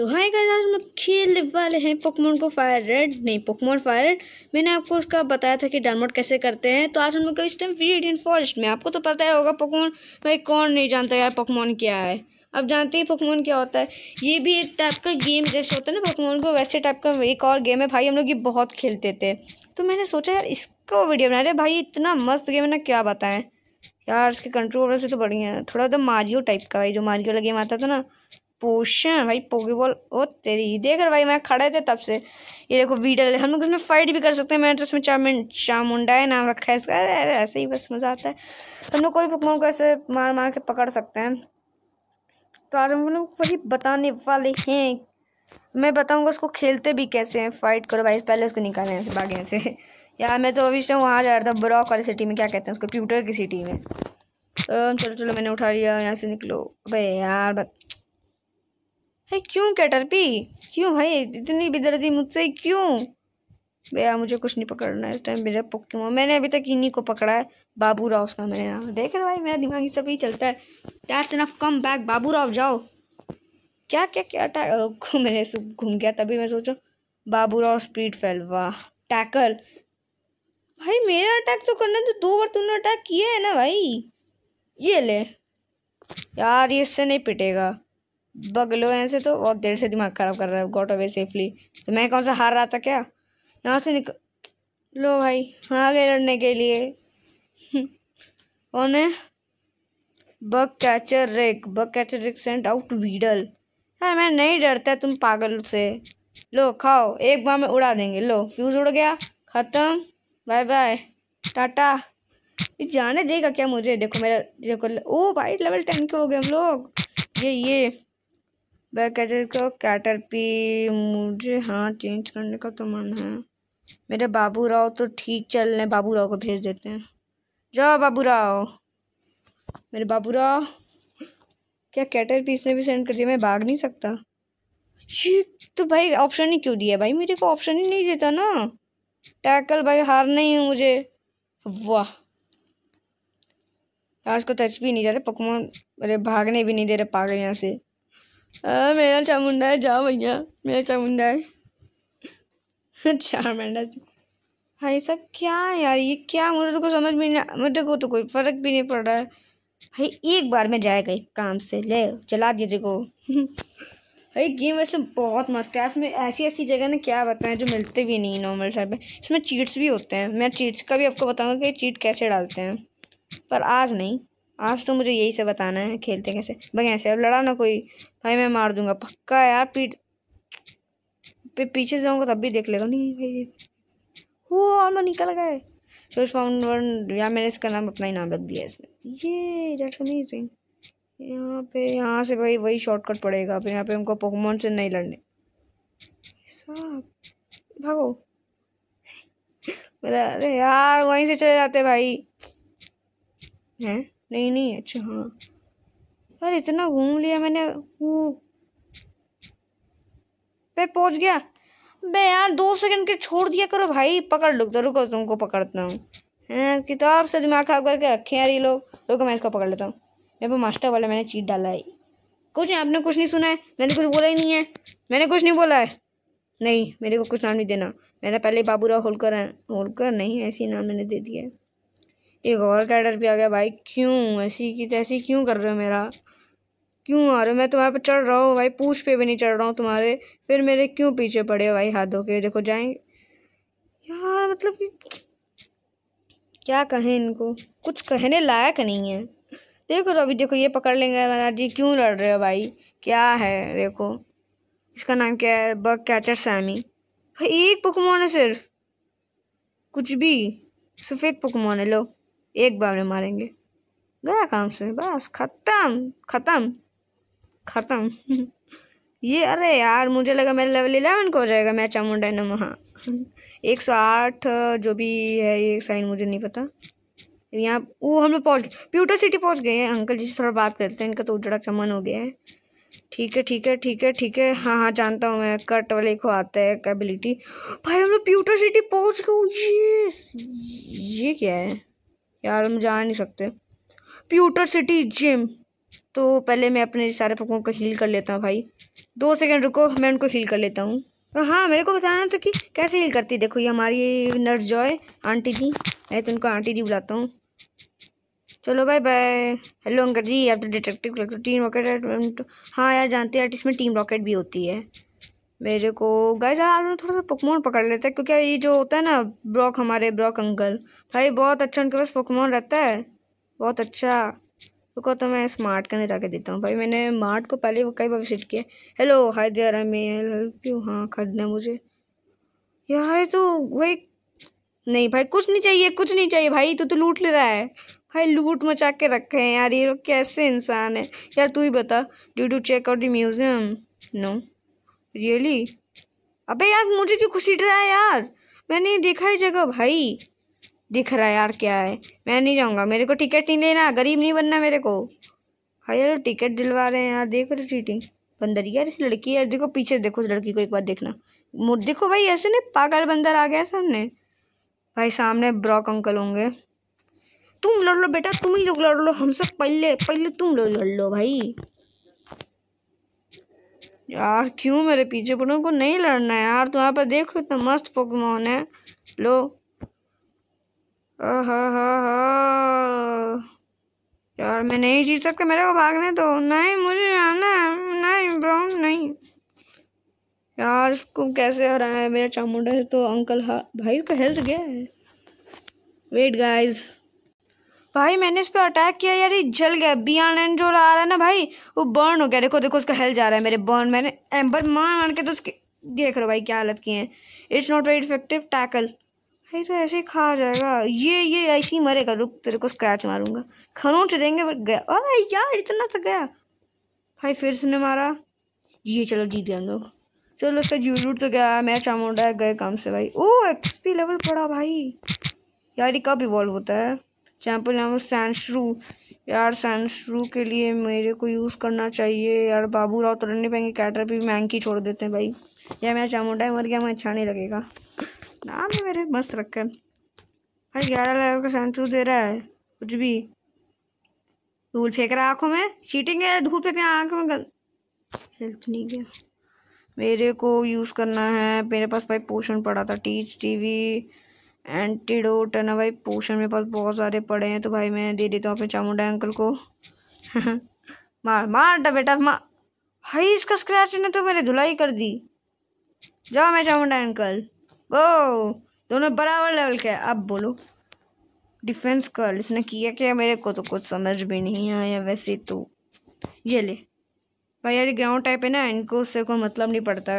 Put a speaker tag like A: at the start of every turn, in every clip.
A: सो तो hi guys आज हम खेलने वाले हैं पोकमोन को फायर रेड नहीं पोकमोन फायर रेड मैंने आपको उसका बताया था कि डाउनलोड कैसे करते हैं तो आज हम लोग इस टाइम इंडियन फॉरेस्ट में आपको तो पता ही होगा पोकमोन भाई कौन नहीं जानता यार पोकमोन क्या है अब जानते ही पोकमोन क्या होता है ये भी एक टाइप का गेम जैसे होता है ना पोकमोन को वैसे टाइप का एक और गेम है भाई हम लोग ये बहुत खेलते थे तो मैंने सोचा यार इसको वीडियो बना रहे भाई इतना मस्त गेम है ना क्या बताएं यार इसके कंट्रोल से तो बढ़िया है थोड़ा तो मारियो टाइप का भाई जो मारियो वाला गेम आता था ना पोशन भाई पोकेबॉल ओ तेरी देख रहे भाई मैं खड़े थे तब से ये देखो वीडियो हम लोग इसमें फाइट भी कर सकते हैं मैंने तो इसमें चामिन चामुंडा है नाम रखा है इसका अरे ऐसे ही बस मज़ा आता है तो हम लोग कोई पकवान को ऐसे मार मार के पकड़ सकते हैं तो आज हम लोग वही बताने वाले हैं मैं बताऊँगा उसको खेलते भी कैसे हैं फाइट करो भाई पहले उसको निकालें ऐसे बागे से यार मैं तो अभी से वहाँ जा रहा था ब्रॉक वाली सिटी में क्या कहते हैं उसको प्यूटर की सिटी में तो चलो चलो मैंने उठा लिया यहाँ से निकलो भाई यार है क्यों कैटरपी क्यों भाई इतनी बेदर्दी मुझसे क्यों भैया मुझे कुछ नहीं पकड़ना है इस टाइम मेरा पोकेमोन मैंने अभी तक इन्हीं को पकड़ा है बाबू राव उसका मेरे नाम देख रहे भाई मेरा दिमाग ही सब ही चलता है that's enough come back Babu Rao जाओ क्या क्या क्या टैक मैंने घूम गया तभी मैं सोचा बाबू राव स्पीड फैल वाह टैकल भाई मेरा अटैक तो करना तो दो बार तुमने अटैक किया है ना भाई ये ले यार ये इससे नहीं पिटेगा बगलो ऐसे तो बहुत देर से दिमाग ख़राब कर रहा है गॉट अवे सेफली तो मैं कौन सा हार रहा था क्या यहाँ से निकल लो भाई हाँ गए लड़ने के लिए कौन है bug catcher Rick bug catcher Rick sent out Weedle हाँ मैं नहीं डरता तुम पागल से लो खाओ एक बार में उड़ा देंगे लो फ्यूज़ उड़ गया ख़त्म बाय बाय टाटा ये जाने देगा क्या मुझे देखो मेरा देखो ओ भाई लेवल टेन के हो गए हम लोग ये ये बैक कैटर को कैटरपी मुझे हाँ चेंज करने का तो मन है मेरे बाबू राव तो ठीक चल रहे बाबू राव को भेज देते हैं जाओ बाबू राव मेरे बाबू राव क्या कैटर पीस ने भी सेंड कर दिया मैं भाग नहीं सकता तो भाई ऑप्शन ही क्यों दिया भाई मेरे को ऑप्शन ही नहीं देता ना टैकल भाई हार नहीं है मुझे वाह यार को टच तो भी नहीं जा रहे पकवान अरे भागने भी नहीं दे रहे पागल यहाँ से आ, मेरा चामुंडा है जाओ भैया मेरा चामुंडा है चार अच्छा, मंडा भाई सब क्या है यार ये क्या मुझे तो कुछ समझ में नहीं मुझे को तो कोई फ़र्क भी नहीं पड़ रहा है भाई एक बार में जाएगा एक काम से ले चला दिए देखो भाई गेम वैसे बहुत मस्त है इसमें ऐसी ऐसी जगह ना क्या बताएं जो मिलते भी नहीं नॉर्मल टाइप में इसमें चीट्स भी होते हैं मैं चीट्स का भी आपको बताऊंगा कि चीट कैसे डालते हैं पर आज नहीं आज तो मुझे यही से बताना है खेलते कैसे भाई ऐसे अब लड़ा ना कोई भाई मैं मार दूंगा पक्का यार पीठ पे पीछे जाऊँगा तब भी देख लेगा नहीं भाई हो और मैं निकल गए सोच फाउंड या मैंने इसका नाम अपना ही नाम रख दिया इसमें ये अमेजिंग यहाँ पे यहाँ से भाई वही शॉर्टकट पड़ेगा फिर यहाँ पे हमको पोकमोन से नहीं लड़ने भागो मेरा अरे यार वहीं से चले जाते भाई हैं नहीं नहीं अच्छा हाँ यार इतना घूम लिया मैंने वो पे पहुंच गया बे यार दो सेकंड के छोड़ दिया करो भाई पकड़ लो जरूर रुको तुमको पकड़ता हूँ हैं किताब से दिमाग खराब करके रखे यार ये लोग रुको मैं इसको पकड़ लेता हूँ मेरे पे मास्टर वाला मैंने चीट डाला है कुछ नहीं आपने कुछ नहीं सुना है मैंने कुछ बोला ही नहीं है मैंने कुछ नहीं बोला है नहीं मेरे को कुछ नाम नहीं देना मैंने पहले बाबूराव होलकर होलकर नहीं ऐसे नाम मैंने दे दिया है एक और कैडर भी आ गया भाई क्यों ऐसी की तैसी क्यों कर रहे हो मेरा क्यों आ रहे हो मैं तुम्हारे तो पर चढ़ रहा हूँ भाई पूछ पे भी नहीं चढ़ रहा हूँ तुम्हारे फिर मेरे क्यों पीछे पड़े हो भाई हाथ धो के देखो जाएंगे यार मतलब कि क्या कहें इनको कुछ कहने लायक नहीं है देखो रवि तो देखो ये पकड़ लेंगे महाराज जी क्यों लड़ रहे हो भाई क्या है देखो इसका नाम क्या है बग कैचर सैमी भाई एक पकमान है सिर्फ कुछ भी सफ़ेद पकमान है लो एक बार में मारेंगे गया काम से बस ख़त्म ख़त्म ख़त्म ये अरे यार मुझे लगा मेरा लेवल इलेवन को हो जाएगा मैं चामुंडा नम हाँ एक सौ आठ जो भी है ये साइन मुझे नहीं पता यहाँ वो हम लोग पहुँच गए प्यूटर सिटी पहुँच गए हैं अंकल जी से थोड़ा बात करते हैं इनका तो उजड़ा चमन हो गया है ठीक है ठीक है ठीक है ठीक है हाँ हाँ जानता हूँ मैं कट वाले को आता है कैबिलिटी भाई हम लोग प्यूटर सिटी पहुँच गए ये ये क्या है यार हम जा नहीं सकते प्यूटर सिटी जिम तो पहले मैं अपने सारे पकों को हील कर लेता हूँ भाई दो सेकंड रुको मैं उनको हील कर लेता हूँ हाँ मेरे को बताना था कि कैसे हील करती देखो ये हमारी नर्स जो है आंटी जी मैं तो उनको आंटी जी बुलाता हूँ चलो bye bye hello uncle ji आप तो डिटेक्टिव टीम रॉकेट हाँ यार जानते हैं इसमें टीम रॉकेट भी होती है मेरे को गाइज आप लोग थोड़ा सा पकमोन पकड़ लेते हैं क्योंकि ये जो होता है ना ब्रॉक हमारे ब्रॉक अंकल भाई बहुत अच्छा उनके पास पकमोन रहता है बहुत अच्छा रुको तो मैं स्मार्ट करने जाके देता हूँ भाई मैंने मार्ट को पहले कई बार विजिट किया hello hi there I may help you हाँ खरीदना मुझे यार तो वही नहीं भाई कुछ नहीं चाहिए कुछ नहीं चाहिए भाई तू तो लूट ले रहा है भाई लूट मचा के रखे हैं यार ये लोग कैसे इंसान है यार तू ही बता do do check out the museum no really अबे यार मुझे क्यों खुशी रहा है यार मैंने देखा है जगह भाई दिख रहा है यार क्या है मैं नहीं जाऊँगा मेरे को टिकट नहीं लेना गरीब नहीं बनना मेरे को भाई हाँ यार टिकट दिलवा रहे हैं यार देख रहे चीटिंग बंदर यार इस लड़की यार देखो पीछे देखो उस लड़की को एक बार देखना मुझ देखो भाई ऐसे ना पागल बंदर आ गया सामने भाई सामने ब्रॉक अंकल होंगे तुम लड़ लो बेटा तुम ही लोग लड़ लो हम सब पहले पहले तुम लोग लड़ लो भाई यार क्यों मेरे पीछे पड़ो उनको नहीं लड़ना है यार तुम्हारे पर देखो इतना मस्त पोकमोन है लो हा हा यार मैं नहीं जीत सकता मेरे को भागने दो नहीं मुझे आना है नहीं ब्रो नहीं यार इसको कैसे हराया मेरा चामुंडा है तो अंकल हा भाई का हेल्थ गया है वेट गाइस भाई मैंने इस पर अटैक किया यार ये जल गया बियान एंड जो आ रहा है ना भाई वो बर्न हो गया देखो देखो उसका हेल जा रहा है मेरे बर्न मैंने एम्बर मार मार के तो उसके देख लो भाई क्या हालत की है it's not very effective tackle भाई तो ऐसे ही खा जाएगा ये ये ऐसे ही मरेगा रुक तेरे को स्क्रैच मारूंगा खनों देंगे बट गया भाई यार इतना तक तो गया भाई फिर से मारा ये चलो जीत गए हम लोग चलो उसका जीव रूट तो गया मैच अमाउंट गए काम से भाई ओ एक्सपी लेवल पड़ा भाई यार ये कब इवॉल्व होता है एग्जाम्पल यहाँ पर सैंसरू यार सैंसरू के लिए मेरे को यूज़ करना चाहिए यार बाबू राव नहीं पाएंगे कैटर भी मैंकी छोड़ देते हैं भाई या मेरा चामुंडा मर गया हमें अच्छा नहीं लगेगा नाम है मेरे मस्त रखे भाई ग्यारह लाख का सैंसरू दे रहा है कुछ भी धूल फेंक रहा है आँखों में चीटिंग है धूल फेंक रहा आँखों में गल हेल्थ नहीं गया मेरे को यूज़ करना है मेरे पास भाई पोषण पड़ा था टीच टीवी एंटीडोट है ना भाई पोषण मेरे पास बहुत सारे पड़े हैं तो भाई मैं दे देता हूँ अपने चामुंडा अंकल को मार मार डा बेटा मार भाई इसका स्क्रैच ने तो मेरे धुलाई कर दी जाओ मैं चामुंडा अंकल गो दोनों बराबर लेवल के अब बोलो डिफेंस कर इसने किया क्या मेरे को तो कुछ समझ भी नहीं आया वैसे तो ये ले भाई यार ग्राउंड टाइप है ना इनको उससे कोई मतलब नहीं पड़ता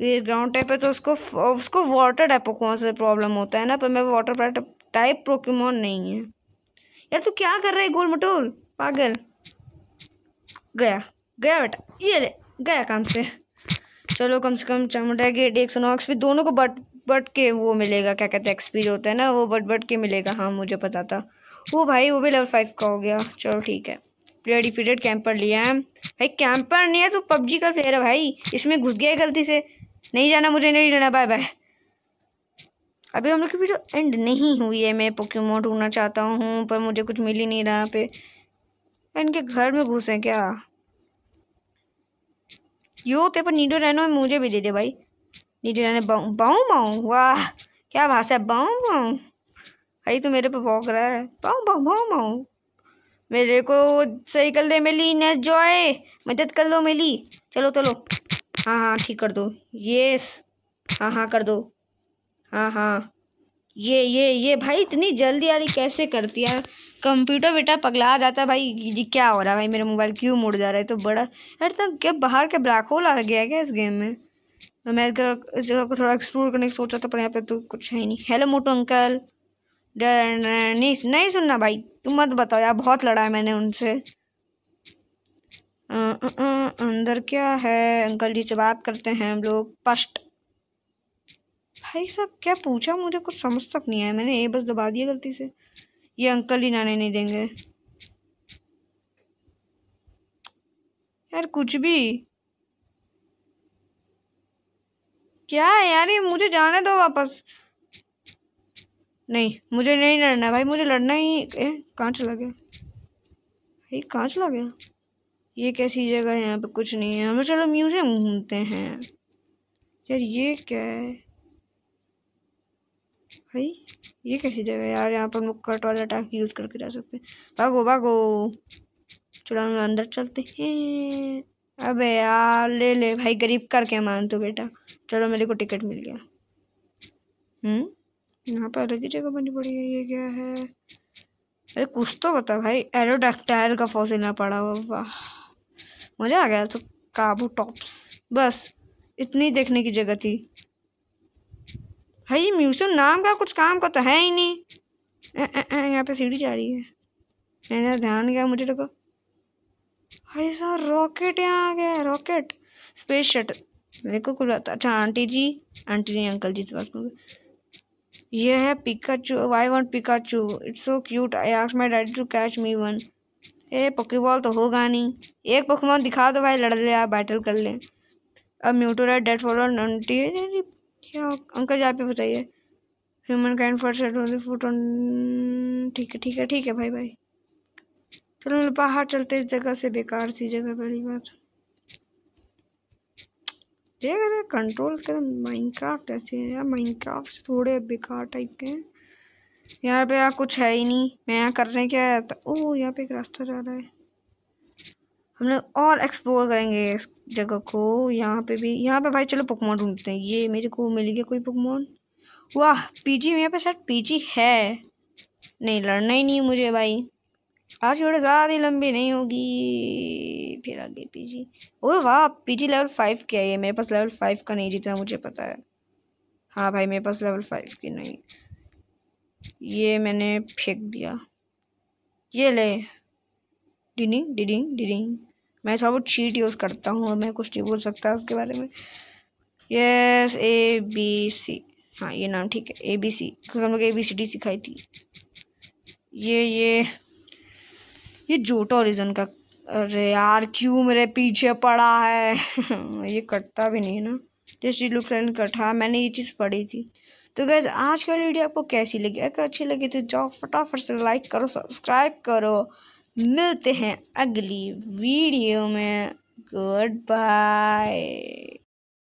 A: ये ग्राउंड टाइप है तो उसको उसको वाटर टाइप पोकेमोन से प्रॉब्लम होता है ना पर तो मैं वाटर टाइप पोकेमोन नहीं है यार तू क्या कर रहा है गोल मटोल पागल गया गया बेटा ये ले गया काम से चलो कम से कम चमटा गेट एक सोनॉक्स भी दोनों को बट बट के वो मिलेगा क्या कहते हैं एक्सपीरियर होता है ना वो बट बट के मिलेगा हाँ मुझे पता था वो भाई वो भी लेवल फाइव का हो गया चलो ठीक है प्लेयर डिफीटेड कैंपर लिया है भाई कैंपर नहीं है तो पबजी का प्लेयर है भाई इसमें घुस गया गलती से नहीं जाना मुझे नहीं लेना बाय बाय अभी हम लोग की वीडियो एंड नहीं हुई है मैं पोकेमोन ढूंढना चाहता हूँ पर मुझे कुछ मिल ही नहीं रहा पे इनके घर में घुसे क्या यो ते पर नीडो रहना मुझे भी दे दे भाई नीडो रहने बाऊँ बाऊ वाह क्या भाषा है बाऊँ बाऊ भाई तो मेरे पे भौंक रहा है बाऊ बाऊ बाऊ बाऊ मेरे को सही कर दे मिली जो जॉय मदद कर लो मिली चलो चलो हाँ हाँ ठीक कर दो ये हाँ हाँ कर दो हाँ हाँ ये ये ये भाई इतनी जल्दी यार कैसे करती यार कंप्यूटर बेटा पगला जाता है भाई जी क्या हो रहा है भाई मेरा मोबाइल क्यों मुड़ जा रहा है तो बड़ा यार तो क्या बाहर के ब्लैक होल आ गया क्या इस गेम में तो मैं इधर इस जगह को थोड़ा एक्सप्लोर करने की सोचा था पर यहाँ पे तो कुछ है नहीं हेलो मोटो अंकल नहीं नहीं सुनना भाई तुम मत बताओ यार बहुत लड़ा है मैंने उनसे अंदर क्या है अंकल जी से बात करते हैं हम लोग फर्स्ट भाई साहब क्या पूछा मुझे कुछ समझ तक नहीं आया मैंने ए बस दबा दिया गलती से ये अंकल ही नाने नहीं देंगे यार कुछ भी क्या है यार ये मुझे जाने दो वापस नहीं मुझे नहीं लड़ना भाई मुझे लड़ना ही कहाँ चला गया भाई कहाँ चला गया ये कैसी जगह है यहाँ पे कुछ नहीं है हमें चलो म्यूज़ियम घूमते हैं यार ये क्या है भाई ये कैसी जगह यार यहाँ पर मुक्का वाला टाक यूज़ करके जा सकते हैं भागो भागो चलो हम अंदर चलते हैं अबे यार ले ले भाई गरीब करके मान तो बेटा चलो मेरे को टिकट मिल गया हम्म यहाँ पर अलग ही जगह बनी पड़ी है ये क्या है अरे कुछ तो बता भाई एरोडक्टाइल का फॉसिल ना पड़ा हुआ वाह मज़ा आ गया तो काबू टॉप्स बस इतनी देखने की जगह थी भाई म्यूजियम नाम का कुछ काम का तो है ही नहीं यहाँ पे सीढ़ी जा रही है मैंने ध्यान गया मुझे देखो भाई सर रॉकेट यहाँ आ गया रॉकेट स्पेस शटल मेरे को कुछ बात अच्छा aunty ji aunty ji uncle ji तो बात करूँगी यह है Pikachu I want Pikachu it's so cute I ask my daddy to catch me one a ball तो होगा नहीं एक पोकेमॉन दिखा दो भाई लड़ ले आप बैटल कर ले अब है डेट फॉलो नंटी क्या अंकल जी आप ही बताइए human kind for set foot on ठीक है ठीक है ठीक है भाई भाई चलो बाहर चलते इस जगह से बेकार सी जगह पहली बात देख रहे कंट्रोल कर माइनक्राफ्ट ऐसे है यार माइनक्राफ्ट थोड़े बेकार टाइप के हैं यहाँ पे यहाँ कुछ है ही नहीं मैं यहाँ करने क्या आया तो, था ओह यहाँ पे एक रास्ता जा रहा है हम लोग और एक्सप्लोर करेंगे इस जगह को यहाँ पे भी यहाँ पे भाई चलो पकवान ढूंढते हैं ये मेरे को मिल गया कोई पकवान वाह पीजी यहाँ पे शायद पीजी है नहीं लड़ना ही नहीं मुझे भाई आज थोड़े ज़्यादा ही लंबी नहीं होगी फिर आगे पीजी ओ वाह पीजी लेवल फाइव क्या है मेरे पास लेवल फाइव का नहीं जितना मुझे पता है हाँ भाई मेरे पास लेवल फाइव की नहीं ये मैंने फेंक दिया ये ले डिडिंग डिडिंग डिडिंग मैं थोड़ा बहुत चीट यूज़ करता हूँ मैं कुछ नहीं बोल सकता उसके बारे में यस ए बी सी हाँ ये नाम ठीक है ए बी सी हम लोग ए बी सी डी सिखाई थी ये ये ये जोटो रिजन का अरे यार क्यों मेरे पीछे पड़ा है ये कटता भी नहीं है ना जिस लुक्स लुक सेंड कटा मैंने ये चीज़ पढ़ी थी तो गैस आज का वीडियो आपको कैसी लगी अगर अच्छी लगी तो जाओ फटाफट से लाइक करो सब्सक्राइब करो मिलते हैं अगली वीडियो में गुड बाय